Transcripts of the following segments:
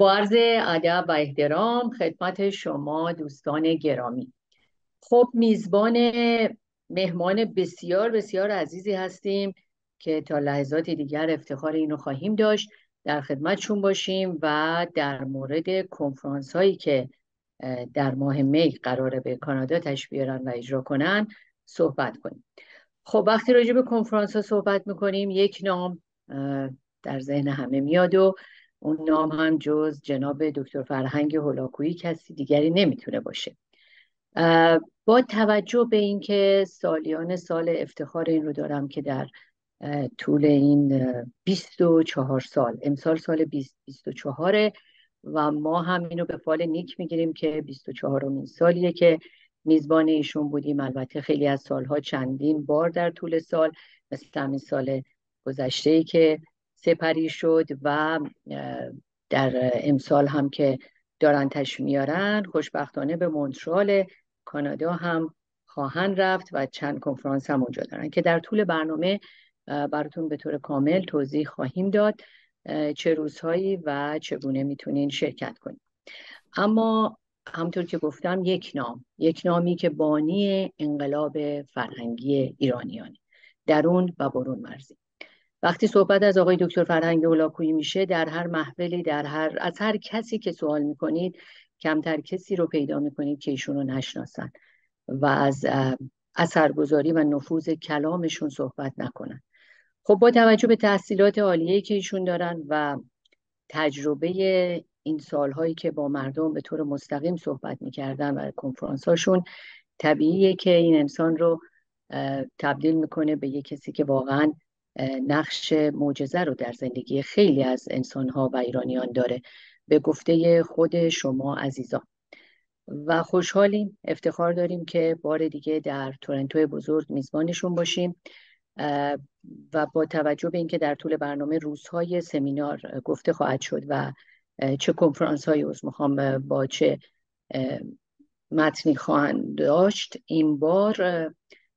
با عرض ادب و احترام خدمت شما دوستان گرامی خب میزبان مهمان بسیار بسیار عزیزی هستیم که تا لحظات دیگر افتخار اینو خواهیم داشت در خدمتشون باشیم و در مورد کنفرانس هایی که در ماه می قراره به کانادا تشبیران و اجرا کنن صحبت کنیم خب وقتی راجع به کنفرانس ها صحبت میکنیم یک نام در ذهن همه میاد و اون نام هم جز جناب دکتر فرهنگ هلاکویی کسی دیگری نمیتونه باشه با توجه به اینکه سالیان سال افتخار این رو دارم که در طول این 24 سال امسال سال 24 و ما هم اینو به فال نیک میگیریم که 24 این سالیه که میزبان ایشون بودیم البته خیلی از سالها چندین بار در طول سال مثل همین سال گذشته ای که سپری شد و در امسال هم که دارن تش میارن خوشبختانه به مونترال کانادا هم خواهند رفت و چند کنفرانس هم اونجا دارن که در طول برنامه براتون به طور کامل توضیح خواهیم داد چه روزهایی و چگونه میتونین شرکت کنید اما همطور که گفتم یک نام یک نامی که بانی انقلاب فرهنگی ایرانیانه درون و برون مرزی وقتی صحبت از آقای دکتر فرهنگ اولاکویی میشه در هر محفلی در هر از هر کسی که سوال میکنید کمتر کسی رو پیدا میکنید که ایشون رو نشناسن و از اثرگذاری و نفوذ کلامشون صحبت نکنن خب با توجه به تحصیلات عالیه که ایشون دارن و تجربه این سالهایی که با مردم به طور مستقیم صحبت میکردن و کنفرانس هاشون طبیعیه که این انسان رو تبدیل میکنه به یه کسی که واقعا نقش معجزه رو در زندگی خیلی از انسانها و ایرانیان داره به گفته خود شما عزیزا و خوشحالیم افتخار داریم که بار دیگه در تورنتو بزرگ میزبانشون باشیم و با توجه به اینکه در طول برنامه روزهای سمینار گفته خواهد شد و چه کنفرانس های از با چه متنی خواهند داشت این بار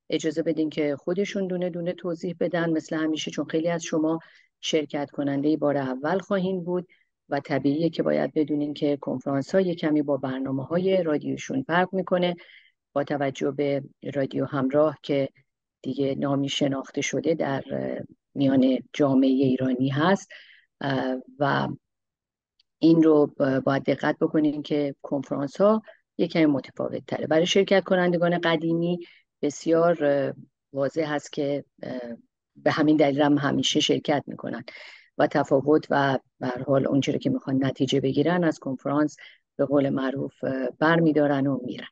اجازه بدین که خودشون دونه دونه توضیح بدن مثل همیشه چون خیلی از شما شرکت کننده بار اول خواهین بود و طبیعیه که باید بدونین که کنفرانس ها کمی با برنامه های رادیوشون فرق میکنه با توجه به رادیو همراه که دیگه نامی شناخته شده در میان جامعه ایرانی هست و این رو باید دقت بکنین که کنفرانس ها یکمی متفاوت تره برای شرکت کنندگان قدیمی بسیار واضح هست که به همین دلیل هم همیشه شرکت میکنن و تفاوت و به حال اونچه رو که میخوان نتیجه بگیرن از کنفرانس به قول معروف برمیدارن و میرن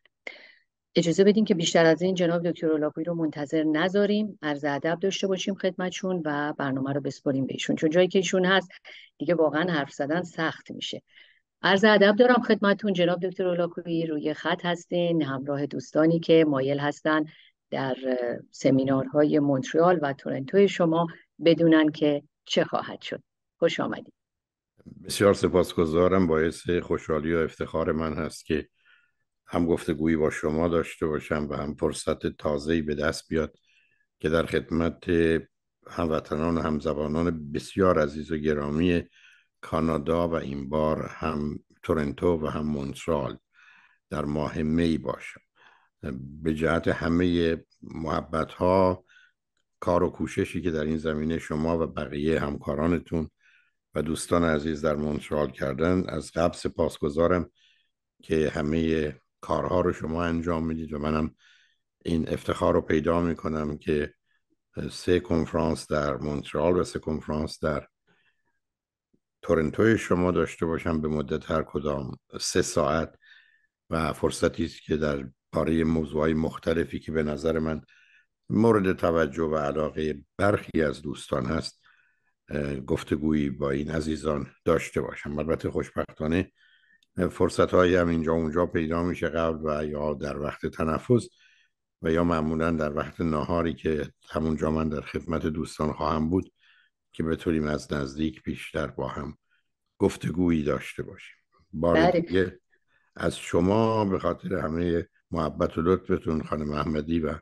اجازه بدین که بیشتر از این جناب دکتر اولاپوی رو منتظر نذاریم عرض ادب داشته باشیم خدمتشون و برنامه رو بسپاریم بهشون چون جایی که ایشون هست دیگه واقعا حرف زدن سخت میشه عرض ادب دارم خدمتون جناب دکتر اولاکویی روی خط هستین همراه دوستانی که مایل هستن در سمینارهای مونترال و تورنتو شما بدونن که چه خواهد شد خوش آمدید بسیار سپاسگزارم باعث خوشحالی و افتخار من هست که هم گفتگویی با شما داشته باشم و هم فرصت تازه‌ای به دست بیاد که در خدمت هموطنان و همزبانان بسیار عزیز و گرامی کانادا و این بار هم تورنتو و هم مونترال در ماه می باشم به جهت همه محبت ها کار و کوششی که در این زمینه شما و بقیه همکارانتون و دوستان عزیز در مونترال کردن از قبل سپاسگزارم که همه کارها رو شما انجام میدید و منم این افتخار رو پیدا میکنم که سه کنفرانس در مونترال و سه کنفرانس در تورنتو شما داشته باشم به مدت هر کدام سه ساعت و فرصتی است که در باره موضوعهای مختلفی که به نظر من مورد توجه و علاقه برخی از دوستان هست گفتگویی با این عزیزان داشته باشم البته خوشبختانه فرصت هایی هم اینجا اونجا پیدا میشه قبل و یا در وقت تنفس و یا معمولا در وقت نهاری که همونجا من در خدمت دوستان خواهم بود که بتونیم از نزدیک بیشتر با هم گفتگویی داشته باشیم بار بله. از شما به خاطر همه محبت و لطفتون خانم احمدی و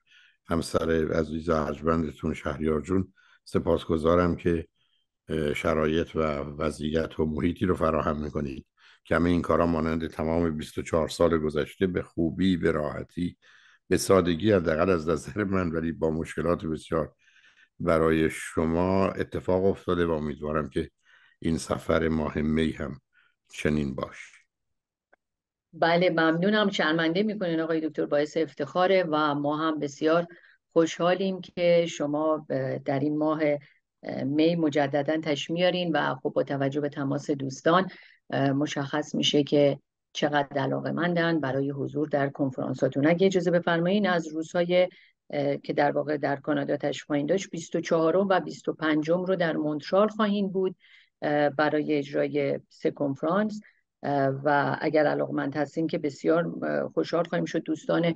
همسر عزیز ارجمندتون شهریار جون سپاسگزارم که شرایط و وضعیت و محیطی رو فراهم میکنید که این کارا مانند تمام 24 سال گذشته به خوبی به راحتی به سادگی حداقل از نظر من ولی با مشکلات بسیار برای شما اتفاق افتاده و امیدوارم که این سفر ماه می هم چنین باش بله ممنونم چرمنده میکنین آقای دکتر باعث افتخاره و ما هم بسیار خوشحالیم که شما در این ماه می مجددا تشمیارین و خب با توجه به تماس دوستان مشخص میشه که چقدر علاقه مندن برای حضور در کنفرانساتون اگه اجازه بفرمایین از روزهای که در واقع در کانادا تشریف داشت 24 و 25 رو در مونترال خواهیم بود برای اجرای سه کنفرانس و اگر علاقمند هستیم که بسیار خوشحال خواهیم شد دوستان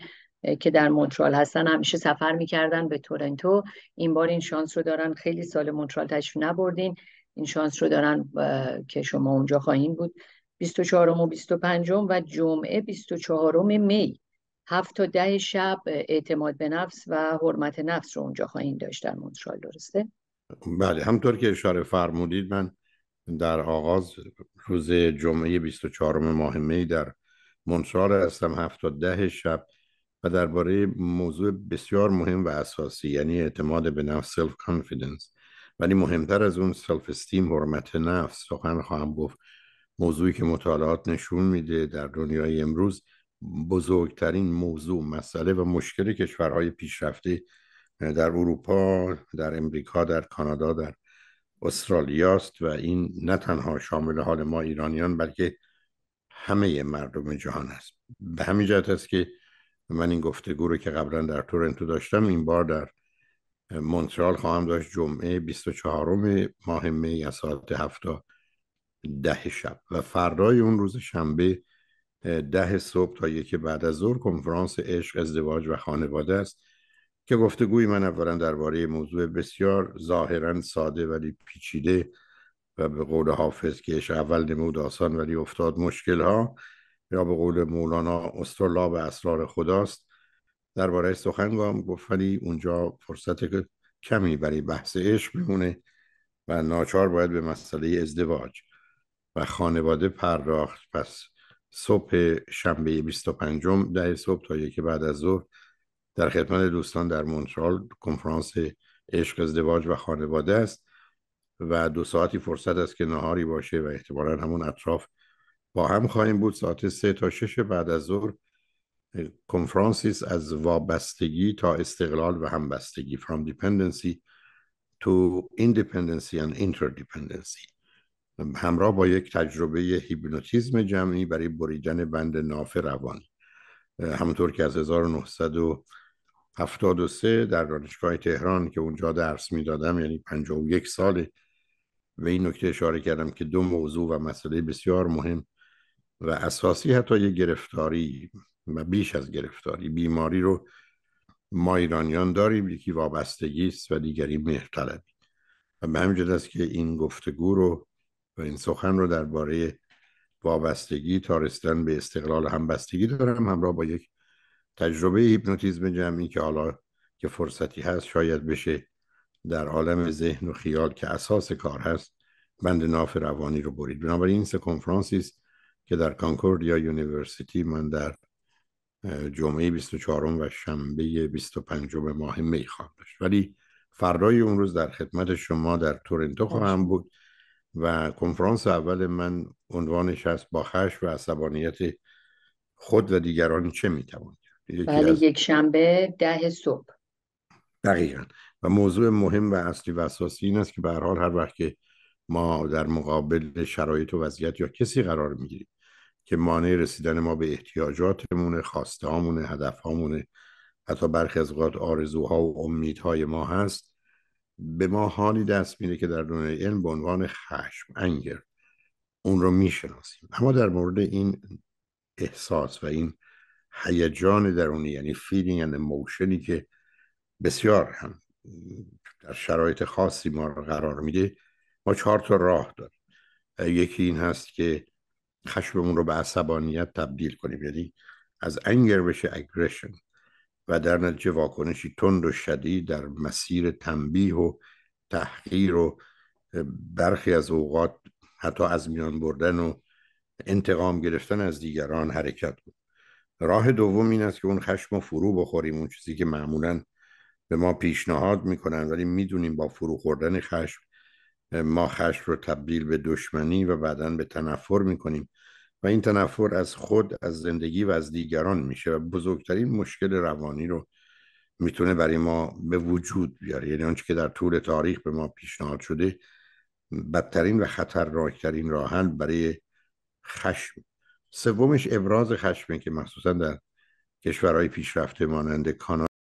که در مونترال هستن همیشه سفر میکردن به تورنتو این بار این شانس رو دارن خیلی سال مونترال تشریف نبردین این شانس رو دارن که شما اونجا خواهیم بود 24 و 25 و جمعه 24 می هفت تا ده شب اعتماد به نفس و حرمت نفس رو اونجا خواهیم داشت در مونترال درسته؟ بله همطور که اشاره فرمودید من در آغاز روز جمعه 24 ماه می در مونترال هستم هفت تا ده شب و درباره موضوع بسیار مهم و اساسی یعنی اعتماد به نفس سلف کانفیدنس ولی مهمتر از اون سلف استیم حرمت نفس سخن خواهم گفت موضوعی که مطالعات نشون میده در دنیای امروز بزرگترین موضوع مسئله و مشکل کشورهای پیشرفته در اروپا در امریکا در کانادا در استرالیاست و این نه تنها شامل حال ما ایرانیان بلکه همه مردم جهان است به همین جهت است که من این گفتگو رو که قبلا در تورنتو داشتم این بار در مونترال خواهم داشت جمعه 24 ماه می از ساعت تا ده شب و فردای اون روز شنبه ده صبح تا یک بعد از ظهر کنفرانس عشق ازدواج و خانواده است که گفتگوی من اولا درباره موضوع بسیار ظاهرا ساده ولی پیچیده و به قول حافظ که اول نمود آسان ولی افتاد مشکل ها یا به قول مولانا استرلاب اسرار خداست درباره سخن گفت ولی اونجا فرصت کمی برای بحث عشق میمونه و ناچار باید به مسئله ازدواج و خانواده پرداخت پس صبح شنبه 25 در صبح تا یکی بعد از ظهر در خدمت دوستان در مونترال کنفرانس عشق ازدواج و خانواده است و دو ساعتی فرصت است که نهاری باشه و احتمالا همون اطراف با هم خواهیم بود ساعت سه تا شش بعد از ظهر کنفرانسیس از وابستگی تا استقلال و همبستگی from dependency to independency and interdependency همراه با یک تجربه هیپنوتیزم جمعی برای بریدن بند ناف روان همونطور که از 1973 در دانشگاه تهران که اونجا درس میدادم یعنی 51 ساله به این نکته اشاره کردم که دو موضوع و مسئله بسیار مهم و اساسی حتی یه گرفتاری و بیش از گرفتاری بیماری رو ما ایرانیان داریم یکی وابستگی است و دیگری مهرطلبی و به همین است که این گفتگو رو و این سخن رو درباره وابستگی تا رسیدن به استقلال همبستگی دارم همراه با یک تجربه هیپنوتیزم جمعی که حالا که فرصتی هست شاید بشه در عالم ذهن و خیال که اساس کار هست بند ناف روانی رو برید بنابراین این سه کنفرانسی است که در کانکوردیا یونیورسیتی من در جمعه 24 و شنبه 25 ماه می خواهم داشت ولی فردای اون روز در خدمت شما در تورنتو خواهم بود و کنفرانس اول من عنوانش هست با خش و عصبانیت خود و دیگران چه میتوان کرد بله از... یک شنبه ده صبح دقیقا و موضوع مهم و اصلی و اساسی این است که به حال هر وقت که ما در مقابل شرایط و وضعیت یا کسی قرار میگیریم که مانع رسیدن ما به احتیاجاتمونه خواسته هدفهامونه حتی برخی از اوقات آرزوها و امیدهای ما هست به ما حالی دست میده که در دنیای علم به عنوان خشم انگر اون رو میشناسیم اما در مورد این احساس و این هیجان درونی یعنی فیلینگ اند موشنی که بسیار هم در شرایط خاصی ما رو قرار میده ما چهار تا راه داریم یکی این هست که خشممون رو به عصبانیت تبدیل کنیم یعنی از انگر بشه اگریشن و در نتیجه واکنشی تند و شدید در مسیر تنبیه و تحقیر و برخی از اوقات حتی از میان بردن و انتقام گرفتن از دیگران حرکت بود راه دوم این است که اون خشم و فرو بخوریم اون چیزی که معمولا به ما پیشنهاد میکنن ولی میدونیم با فرو خوردن خشم ما خشم رو تبدیل به دشمنی و بعدا به تنفر میکنیم و این تنفر از خود از زندگی و از دیگران میشه و بزرگترین مشکل روانی رو میتونه برای ما به وجود بیاره یعنی آنچه که در طول تاریخ به ما پیشنهاد شده بدترین و خطرناکترین راهن برای خشم سومش ابراز خشمه که مخصوصا در کشورهای پیشرفته مانند کانادا